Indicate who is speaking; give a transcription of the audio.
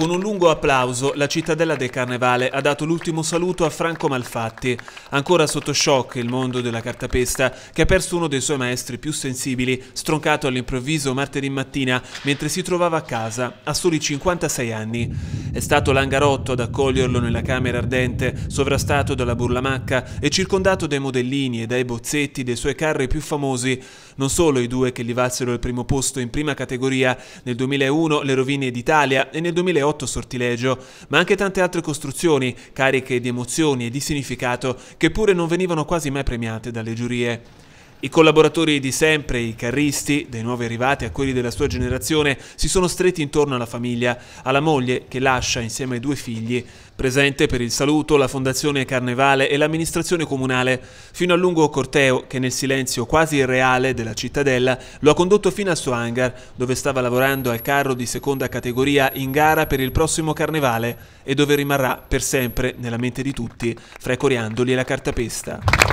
Speaker 1: Con un lungo applauso, la cittadella del Carnevale ha dato l'ultimo saluto a Franco Malfatti, ancora sotto shock il mondo della cartapesta, che ha perso uno dei suoi maestri più sensibili, stroncato all'improvviso martedì mattina mentre si trovava a casa, a soli 56 anni. È stato Langarotto ad accoglierlo nella camera ardente, sovrastato dalla burlamacca e circondato dai modellini e dai bozzetti dei suoi carri più famosi, non solo i due che gli valsero il primo posto in prima categoria nel 2001 Le rovine d'Italia e nel 2008 Sortilegio, ma anche tante altre costruzioni cariche di emozioni e di significato che pure non venivano quasi mai premiate dalle giurie. I collaboratori di sempre, i carristi, dei nuovi arrivati a quelli della sua generazione, si sono stretti intorno alla famiglia, alla moglie che lascia insieme ai due figli, presente per il saluto la Fondazione Carnevale e l'amministrazione comunale, fino al lungo corteo che nel silenzio quasi irreale della cittadella lo ha condotto fino al suo hangar, dove stava lavorando al carro di seconda categoria in gara per il prossimo Carnevale e dove rimarrà per sempre nella mente di tutti, fra i coriandoli e la cartapesta.